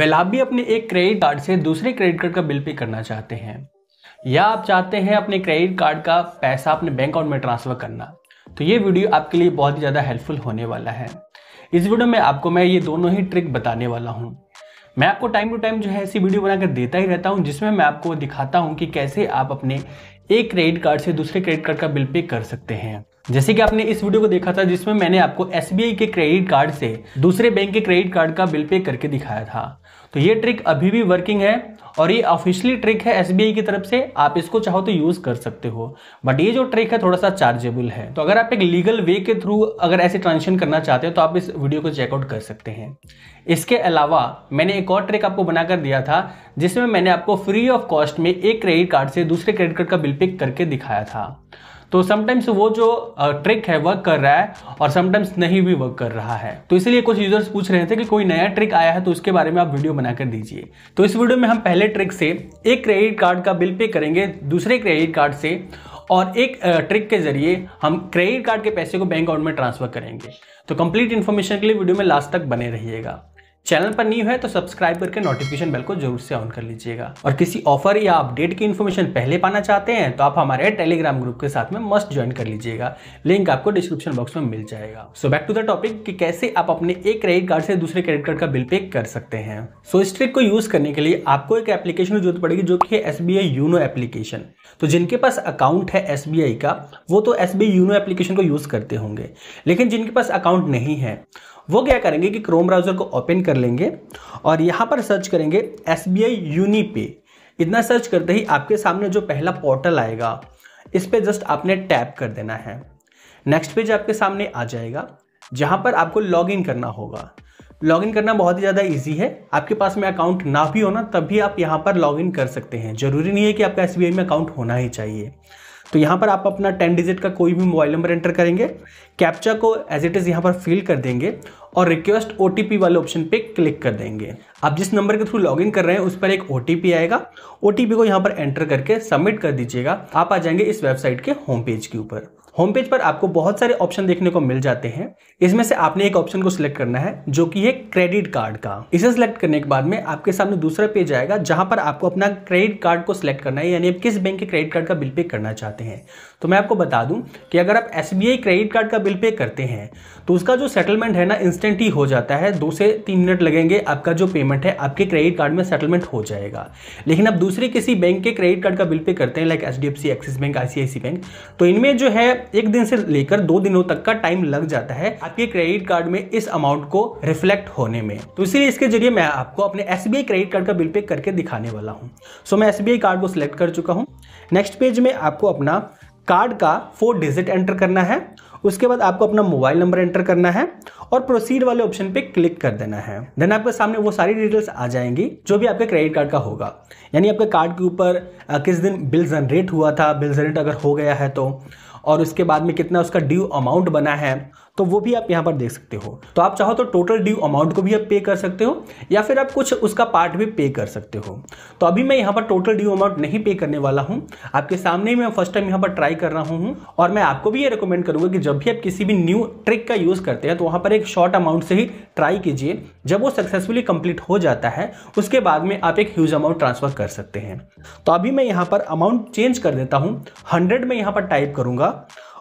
भी अपने एक क्रेडिट कार्ड से दूसरे क्रेडिट कार्ड का बिल पे करना चाहते हैं या आप चाहते हैं अपने क्रेडिट कार्ड का पैसा अपने बैंक अकाउंट में ट्रांसफर करना तो ये वीडियो आपके लिए बहुत ही ज़्यादा हेल्पफुल होने वाला है इस वीडियो में आपको मैं ये दोनों ही ट्रिक बताने वाला हूँ मैं आपको टाइम टू टाइम जो है ऐसी वीडियो बनाकर देता ही रहता हूँ जिसमें मैं आपको दिखाता हूँ कि कैसे आप अपने एक क्रेडिट कार्ड से दूसरे क्रेडिट कार्ड का बिल पे कर सकते हैं जैसे कि आपने इस वीडियो को देखा था जिसमें मैंने आपको एस के क्रेडिट कार्ड से दूसरे बैंक के क्रेडिट कार्ड का बिल पे करके दिखाया था तो ये ट्रिक अभी भी वर्किंग है और ये ऑफिशियली ट्रिक है एसबीआई की तरफ से आप इसको चाहो तो यूज़ कर सकते हो बट ये जो ट्रिक है थोड़ा सा चार्जेबल है तो अगर आप एक लीगल वे के थ्रू अगर ऐसे ट्रांजेक्शन करना चाहते हो तो आप इस वीडियो को चेकआउट कर सकते हैं इसके अलावा मैंने एक और ट्रिक आपको बनाकर दिया था जिसमें मैंने आपको फ्री ऑफ कॉस्ट में एक क्रेडिट कार्ड से दूसरे क्रेडिट कार्ड का बिल पिक करके दिखाया था तो समटाइम्स वो जो ट्रिक है वर्क कर रहा है और समटाइम्स नहीं भी वर्क कर रहा है तो इसलिए कुछ यूजर्स पूछ रहे थे कि कोई नया ट्रिक आया है तो उसके बारे में आप वीडियो बनाकर दीजिए तो इस वीडियो में हम पहले ट्रिक से एक क्रेडिट कार्ड का बिल पे करेंगे दूसरे क्रेडिट कार्ड से और एक ट्रिक के जरिए हम क्रेडिट कार्ड के पैसे को बैंक अकाउंट में ट्रांसफर करेंगे तो कंप्लीट इन्फॉर्मेशन के लिए वीडियो में लास्ट तक बने रहिएगा चैनल पर न्यू है तो सब्सक्राइब करके नोटिफिकेशन बेल को जरूर से ऑन कर लीजिएगा और किसी ऑफर या अपडेट की इन्फॉर्मेशन पहले पाना चाहते हैं तो आप हमारे टेलीग्राम ग्रुप के साथ में मस्ट ज्वाइन कर लीजिएगा लिंक आपको डिस्क्रिप्शन बॉक्स में मिल जाएगा so back to the topic कि कैसे आप अपने एक क्रेडिट कार्ड से दूसरे क्रेडिट कार्ड का बिल पे कर सकते हैं सो so, इस ट्रिक को यूज करने के लिए आपको एक एप्लीकेशन की जरूरत पड़ेगी जो कि है एस बी यूनो एप्लीकेशन तो जिनके पास अकाउंट है एस का वो तो एस यूनो एप्लीकेशन को यूज करते होंगे लेकिन जिनके पास अकाउंट नहीं है वो क्या करेंगे कि क्रोम ब्राउज़र को ओपन कर लेंगे और यहाँ पर सर्च करेंगे एस बी आई यूनी पे इतना सर्च करते ही आपके सामने जो पहला पोर्टल आएगा इस पर जस्ट आपने टैप कर देना है नेक्स्ट पेज आपके सामने आ जाएगा जहाँ पर आपको लॉगिन करना होगा लॉगिन करना बहुत ही ज़्यादा इजी है आपके पास में अकाउंट ना भी हो ना तब भी आप यहाँ पर लॉगिन कर सकते हैं ज़रूरी नहीं है कि आपका एस में अकाउंट होना ही चाहिए तो यहाँ पर आप अपना टेन डिजिट का कोई भी मोबाइल नंबर एंटर करेंगे कैप्चा को एज इट इज़ यहाँ पर फिल कर देंगे और रिक्वेस्ट ओ वाले ऑप्शन पे क्लिक कर देंगे आप जिस नंबर के थ्रू लॉगिन कर रहे हैं उस पर एक ओ आएगा ओ को यहाँ पर एंटर करके सबमिट कर दीजिएगा आप आ जाएंगे इस वेबसाइट के होम पेज के ऊपर होम पेज पर आपको बहुत सारे ऑप्शन देखने को मिल जाते हैं इसमें से आपने एक ऑप्शन को सिलेक्ट करना है जो कि है क्रेडिट कार्ड का इसे सिलेक्ट करने के बाद में आपके सामने दूसरा पेज आएगा जहां पर आपको अपना क्रेडिट कार्ड को सिलेक्ट करना है यानी आप किस बैंक के क्रेडिट कार्ड का बिल पे करना चाहते हैं तो मैं आपको बता दूं कि अगर आप एस क्रेडिट कार्ड का बिल पे करते हैं तो उसका जो सेटलमेंट है ना इंस्टेंट ही हो जाता है दो से तीन मिनट लगेंगे आपका जो पेमेंट है आपके क्रेडिट कार्ड में सेटलमेंट हो जाएगा लेकिन आप दूसरे किसी बैंक के क्रेडिट कार्ड का बिल पे करते हैं like H Axis bank I bank तो इनमें जो है एक दिन से लेकर दो दिनों तक का टाइम लग जाता है आपके क्रेडिट कार्ड में इस अमाउंट को रिफ्लेक्ट होने में तो इसलिए इसके जरिए मैं आपको अपने एस क्रेडिट कार्ड का बिल पे करके दिखाने वाला हूँ सो मैं एस कार्ड को सिलेक्ट कर चुका हूँ नेक्स्ट पेज में आपको अपना कार्ड का फोर डिजिट एंटर करना है उसके बाद आपको अपना मोबाइल नंबर एंटर करना है और प्रोसीड वाले ऑप्शन पे क्लिक कर देना है देन आपके सामने वो सारी डिटेल्स आ जाएंगी जो भी आपके क्रेडिट कार्ड का होगा यानी आपके कार्ड के ऊपर किस दिन बिल जनरेट हुआ था बिल जनरेट अगर हो गया है तो और उसके बाद में कितना उसका ड्यू अमाउंट बना है तो वो भी आप यहाँ पर देख सकते हो तो आप चाहो तो टोटल ड्यू अमाउंट को भी आप पे कर सकते हो या फिर आप कुछ उसका पार्ट भी पे कर सकते हो तो अभी मैं यहाँ पर टोटल ड्यू अमाउंट नहीं पे करने वाला हूँ आपके सामने मैं फर्स्ट टाइम यहाँ पर ट्राई कर रहा हूँ और मैं आपको भी ये रिकमेंड करूँगा कि जब भी आप किसी भी न्यू ट्रिक का यूज़ करते हैं तो वहाँ पर एक शॉर्ट अमाउंट से ही ट्राई कीजिए जब वो सक्सेसफुली कंप्लीट हो जाता है उसके बाद में आप एक ह्यूज अमाउंट ट्रांसफर कर सकते हैं तो अभी मैं यहाँ पर अमाउंट चेंज कर देता हूँ हंड्रेड में यहाँ पर टाइप करूँगा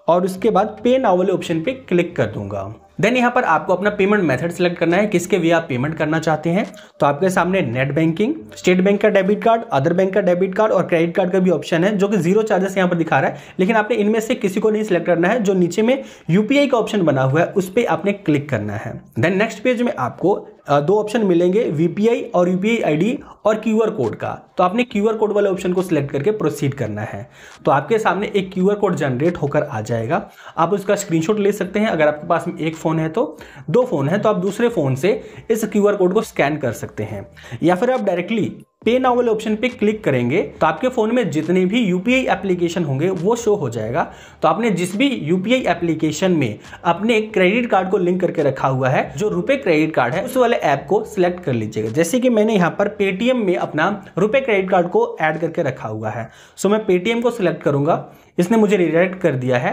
और उसके बाद पे नाउ वाले ऑप्शन पे क्लिक कर दूंगा देन यहाँ पर आपको अपना पेमेंट मेथड सेलेक्ट करना है किसके भी आप पेमेंट करना चाहते हैं तो आपके सामने नेट बैंकिंग स्टेट बैंक का डेबिट कार्ड अदर बैंक का डेबिट कार्ड और क्रेडिट कार्ड का भी ऑप्शन है जो कि जीरो चार्जेस यहाँ पर दिखा रहा है लेकिन आपने इनमें से किसी को नहीं सिलेक्ट करना है जो नीचे में यूपीआई का ऑप्शन बना हुआ है उस पर आपने क्लिक करना है देन नेक्स्ट पेज में आपको दो ऑप्शन मिलेंगे वीपीआई और यूपीआई आईडी और क्यूआर कोड का तो आपने क्यूआर कोड वाले ऑप्शन को सिलेक्ट करके प्रोसीड करना है तो आपके सामने एक क्यूआर कोड जनरेट होकर आ जाएगा आप उसका स्क्रीनशॉट ले सकते हैं अगर आपके पास में एक फ़ोन है तो दो फ़ोन है तो आप दूसरे फ़ोन से इस क्यूआर कोड को स्कैन कर सकते हैं या फिर आप डायरेक्टली पे नाउ वाले ऑप्शन पे क्लिक करेंगे तो आपके फ़ोन में जितने भी यूपीआई एप्लीकेशन होंगे वो शो हो जाएगा तो आपने जिस भी यूपीआई एप्लीकेशन में अपने क्रेडिट कार्ड को लिंक करके रखा हुआ है जो रुपए क्रेडिट कार्ड है उस वाले ऐप को सिलेक्ट कर लीजिएगा जैसे कि मैंने यहाँ पर पेटीएम में अपना रुपए क्रेडिट कार्ड को एड करके रखा हुआ है सो मैं पेटीएम को सिलेक्ट करूंगा इसने मुझे रिडायरेक्ट कर दिया है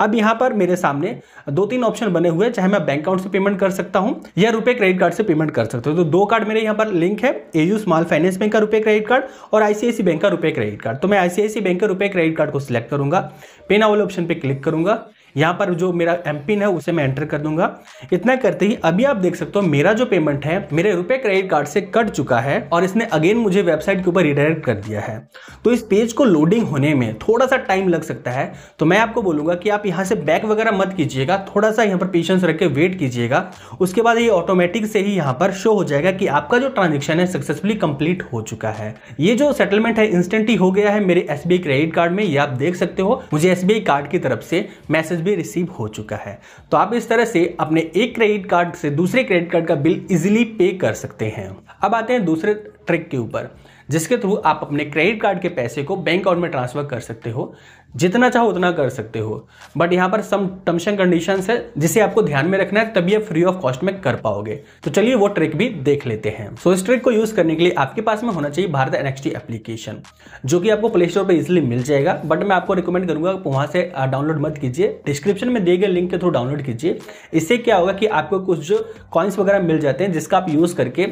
अब यहाँ पर मेरे सामने दो तीन ऑप्शन बने हुए हैं चाहे मैं बैंक अकाउंट से पेमेंट कर सकता हूँ या रुपए क्रेडिट कार्ड से पेमेंट कर सकता हूँ तो दो कार्ड मेरे यहाँ पर लिंक है एयू स्मॉल फाइनेंस बैंक का रुपए क्रेडिट कार्ड और आईसीआईसी बैंक का रुपए क्रेडिट कार्ड तो मैं आईसीआईसी बैंक का रुपए क्रेडिट कार्ड को सिलेक्ट करूंगा पेना वाले ऑप्शन पर क्लिक करूंगा यहाँ पर जो मेरा एम है उसे मैं एंटर कर दूंगा इतना करते ही अभी आप देख सकते हो मेरा जो पेमेंट है मेरे रुपए क्रेडिट कार्ड से कट चुका है और इसने अगेन मुझे वेबसाइट के ऊपर रिडायरेक्ट कर दिया है तो इस पेज को लोडिंग होने में थोड़ा सा टाइम लग सकता है तो मैं आपको बोलूंगा कि आप यहाँ से बैक वगैरह मत कीजिएगा थोड़ा सा यहाँ पर पेशेंस रख के वेट कीजिएगा उसके बाद ये ऑटोमेटिक से ही यहाँ पर शो हो जाएगा कि आपका जो ट्रांजेक्शन है सक्सेसफुली कंप्लीट हो चुका है ये जो सेटलमेंट है इंस्टेंट ही हो गया है मेरे एस क्रेडिट कार्ड में ये आप देख सकते हो मुझे एस कार्ड की तरफ से मैसेज भी रिसीव हो चुका है तो आप इस तरह से अपने एक क्रेडिट कार्ड से दूसरे क्रेडिट कार्ड का बिल इजिली पे कर सकते हैं अब आते हैं दूसरे ट्रिक के ऊपर जिसके थ्रू आप अपने क्रेडिट कार्ड के पैसे को बैंक अकाउंट में ट्रांसफर कर सकते हो जितना चाहो उतना कर सकते हो बट यहाँ पर सम टर्म्स एंड कंडीशन है जिसे आपको ध्यान में रखना है तभी आप फ्री ऑफ कॉस्ट में कर पाओगे तो चलिए वो ट्रिक भी देख लेते हैं सो so, इस ट्रिक को यूज करने के लिए आपके पास में होना चाहिए भारत एन एप्लीकेशन जो कि आपको प्ले स्टोर पर इजिली मिल जाएगा बट मैं आपको रिकमेंड करूंगा आप वहाँ से डाउनलोड मत कीजिए डिस्क्रिप्शन में दिए गए लिंक के थ्रू डाउनलोड कीजिए इससे क्या होगा कि आपको कुछ जो कॉइन्स वगैरह मिल जाते हैं जिसका आप यूज करके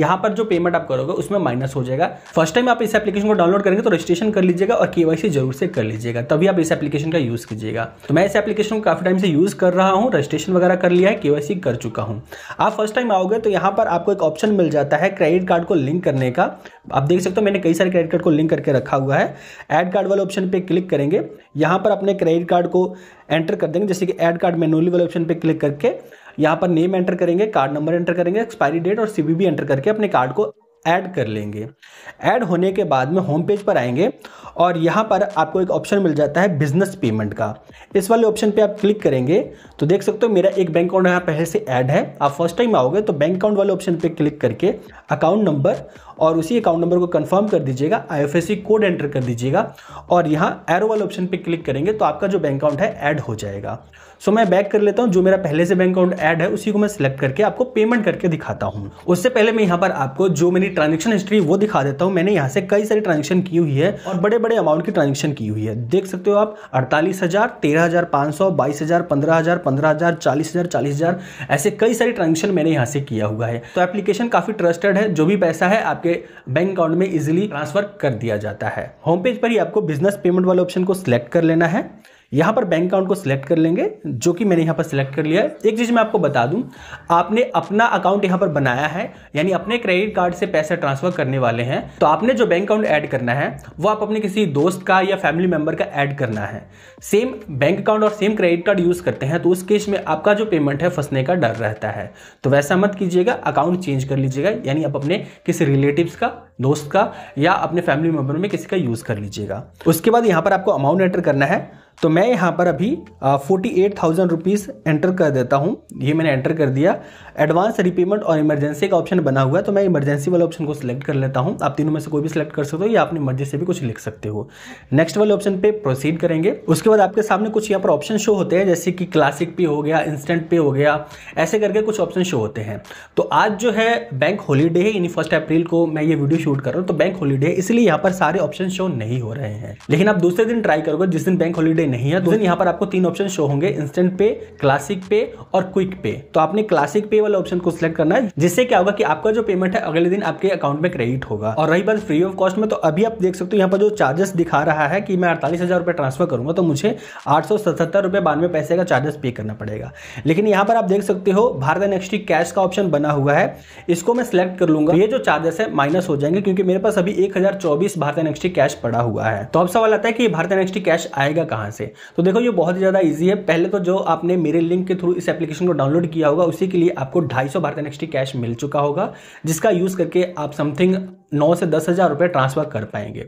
यहाँ पर जो पेमेंट आप करोगे उसमें माइनस हो जाएगा फर्स्ट टाइम आप इस एप्लीकेशन को डाउनलोड करेंगे तो रजिस्ट्रेशन कर लीजिएगा और केवाईसी जरूर से कर लीजिएगा मिलेगा तभी आप इस एप्लीकेशन का यूज़ कीजिएगा तो मैं इस एप्लीकेशन को काफ़ी टाइम से यूज़ कर रहा हूँ रजिस्ट्रेशन वगैरह कर लिया है के कर चुका हूँ आप फर्स्ट टाइम आओगे तो यहाँ पर आपको एक ऑप्शन मिल जाता है क्रेडिट कार्ड को लिंक करने का आप देख सकते हो मैंने कई सारे क्रेडिट कार्ड को लिंक करके रखा हुआ है एड कार्ड वाले ऑप्शन पर क्लिक करेंगे यहाँ पर अपने क्रेडिट कार्ड को एंटर कर देंगे जैसे कि एड कार्ड मेनोली वाले ऑप्शन पर क्लिक करके यहाँ पर नेम एंटर करेंगे कार्ड नंबर एंटर करेंगे एक्सपायरी डेट और सीवीवी एंटर करके अपने कार्ड को ऐड कर लेंगे ऐड होने के बाद में होम पेज पर आएंगे और यहाँ पर आपको एक ऑप्शन मिल जाता है बिजनेस पेमेंट का इस वाले ऑप्शन पे आप क्लिक करेंगे तो देख सकते हो मेरा एक बैंक अकाउंट यहाँ पहले से ऐड है आप फर्स्ट टाइम आओगे तो बैंक अकाउंट वाले ऑप्शन पे क्लिक करके अकाउंट नंबर और उसी अकाउंट नंबर को कंफर्म कर दीजिएगा आईएफएससी कोड एंटर कर दीजिएगा और यहाँ एरो वाले ऑप्शन पे क्लिक करेंगे तो आपका जो बैंक अकाउंट है ऐड हो जाएगा सो मैं बैक कर लेता हूँ जो मेरा पहले से बैंक अकाउंट ऐड है उसी को मैं सिलेक्ट करके आपको पेमेंट करके दिखाता हूँ उससे पहले मैं यहाँ पर आपको जो मेरी ट्रांजेक्शन हिस्ट्री वो दिखा देता हूँ मैंने यहाँ से कई सारी ट्रांजेक्शन की हुई है और बड़े बड़े अमाउंट की ट्रांजेक्शन की हुई है देख सकते हो आप अड़तालीस हज़ार तेरह हज़ार पाँच सौ बाईस हज़ार पंद्रह हज़ार पंद्रह हज़ार चालीस हज़ार चालीस हज़ार ऐसे कई सारी ट्रांजेक्शन मैंने यहाँ से किया हुआ है तो एप्लीकेशन काफ़ी ट्रस्टेड है जो भी पैसा है आप आपके बैंक अकाउंट में इजिली ट्रांसफर कर दिया जाता है होम पेज पर ही आपको बिजनेस पेमेंट वाले ऑप्शन को सिलेक्ट कर लेना है यहां पर बैंक अकाउंट को सिलेक्ट कर लेंगे जो कि मैंने यहां पर सिलेक्ट कर लिया है एक चीज़ मैं आपको बता दूं आपने अपना अकाउंट यहां पर बनाया है यानी अपने क्रेडिट कार्ड से पैसा ट्रांसफर करने वाले हैं तो आपने जो बैंक अकाउंट ऐड करना है वो आप अपने किसी दोस्त का या फैमिली मेंबर का ऐड करना है सेम बैंक अकाउंट और सेम क्रेडिट कार्ड यूज़ करते हैं तो उस केस में आपका जो पेमेंट है फंसने का डर रहता है तो वैसा मत कीजिएगा अकाउंट चेंज कर लीजिएगा यानी आप अपने किसी रिलेटिव का दोस्त का या अपने फैमिली मेंबर में किसी का यूज़ कर लीजिएगा उसके बाद यहाँ पर आपको अमाउंट एंटर करना है तो मैं यहाँ पर अभी forty eight thousand rupees enter कर देता हूँ ये मैंने एंटर कर दिया एडवांस रिपेमेंट और इमरजेंसी का ऑप्शन बना हुआ है तो मैं इमरजेंसी वाले ऑप्शन को सिलेक्ट कर लेता हूँ आप तीनों में से कोई भी सिलेक्ट कर सकते हो या अपनी मर्जी से भी कुछ लिख सकते हो नेक्स्ट वाले ऑप्शन पे प्रोसीड करेंगे उसके बाद आपके सामने कुछ यहाँ पर ऑप्शन शो होते हैं जैसे कि क्लासिक पे हो गया इंस्टेंट पे हो गया ऐसे करके कुछ ऑप्शन शो होते हैं तो आज जो है बैंक हॉलीडे है यानी फर्स्ट अप्रैल को मैं ये वीडियो शूट कर रहा हूँ तो बैंक हॉलीडे है इसलिए यहाँ पर सारे ऑप्शन शो नहीं हो रहे हैं लेकिन आप दूसरे दिन ट्राई करोगे जिस दिन बैंक हॉलीडे पे नहीं है तो यहाँ पर आपको तीन ऑप्शन शो होंगे इंस्टेंट पे क्लासिक पे और क्विक पे तो आपने क्लासिक पे वाले ऑप्शन को सिलेक्ट करना है जिससे क्या होगा कि आपका जो पेमेंट है अगले दिन आपके अकाउंट में क्रेडिट होगा और रही बात फ्री ऑफ कॉस्ट में तो अभी आप देख सकते हो यहाँ पर जो चार्जेस दिखा रहा है कि मैं अड़तालीस ट्रांसफर करूंगा तो मुझे आठ पैसे का चार्जेस पे करना पड़ेगा लेकिन यहाँ पर आप देख सकते हो भारत नेक्स्ट कैश का ऑप्शन बना हुआ है इसको मैं सिलेक्ट कर लूंगा ये जो चार्जेस है माइनस हो जाएंगे क्योंकि मेरे पास अभी एक हजार चौबीस भारत एनएक्सटी कैश पड़ा हुआ है तो अब सवाल आता है कि भारत एनएक्सटी कैश आएगा कहाँ से तो देखो ये बहुत ही ज़्यादा ईजी है पहले तो जो आपने मेरे लिंक के थ्रू इस एप्लीकेशन को डाउनलोड किया होगा उसी के लिए आपको ढाई सौ भारत एनएक्सटी कैश मिल चुका होगा जिसका यूज़ करके आप समथिंग नौ से दस हज़ार रुपये ट्रांसफ़र कर पाएंगे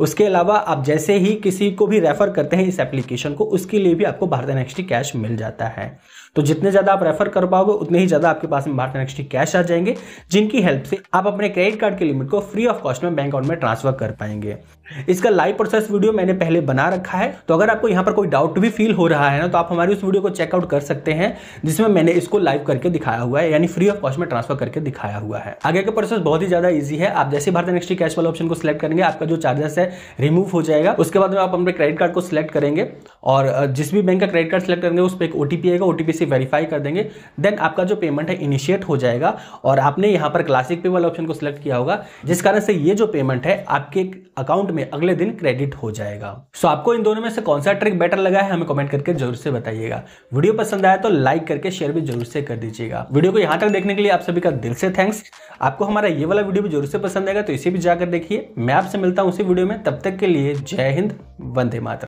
उसके अलावा आप जैसे ही किसी को भी रेफ़र करते हैं इस एप्लीकेशन को उसके लिए भी आपको भारत एनएक्सटी कैश मिल जाता है तो जितने ज़्यादा आप रेफ़र कर पाओगे उतने ही ज़्यादा आपके पास में भारत एनएक्सटी कैश आ जाएंगे जिनकी हेल्प से आप अपने क्रेडिट कार्ड के लिमिट को फ्री ऑफ कॉस्ट में बैंक अकाउंट में ट्रांसफ़र कर पाएंगे इसका लाइव प्रोसेस वीडियो मैंने पहले बना रखा है तो अगर आपको यहाँ पर कोई डाउट भी फील हो रहा है ना तो आप हमारी उस वीडियो को चेकआउट कर सकते हैं जिसमें मैंने इसको लाइव करके दिखाया हुआ है यानी फ्री ऑफ कॉस्ट में ट्रांसफ़र करके दिखाया हुआ है आगे का प्रोसेस बहुत ही ज़्यादा ईजी है आप जैसे जैसे भारत नेक्स्ट कैश वाले ऑप्शन को सिलेक्ट करेंगे आपका जो चार्जेस है रिमूव हो जाएगा उसके बाद में आप अपने क्रेडिट कार्ड को सिलेक्ट करेंगे और जिस भी बैंक का क्रेडिट कार्ड सिलेक्ट करेंगे उस पर एक ओ आएगा ओ से वेरीफाई कर देंगे देन आपका जो पेमेंट है इनिशिएट हो जाएगा और आपने यहाँ पर क्लासिक पे वाले ऑप्शन को सिलेक्ट किया होगा जिस कारण से ये जो पेमेंट है आपके अकाउंट में अगले दिन क्रेडिट हो जाएगा सो so, आपको इन दोनों में से कौन सा ट्रिक बेटर लगा है हमें कमेंट करके जरूर से बताइएगा वीडियो पसंद आया तो लाइक करके शेयर भी जरूर से कर दीजिएगा वीडियो को यहां तक देखने के लिए आप सभी का दिल से थैंक्स आपको हमारा ये वाला वीडियो भी जरूर से पसंद आएगा रहेगा तो इसे भी जाकर देखिए मैं आपसे मिलता हूँ उसी वीडियो में तब तक के लिए जय हिंद वंदे मातर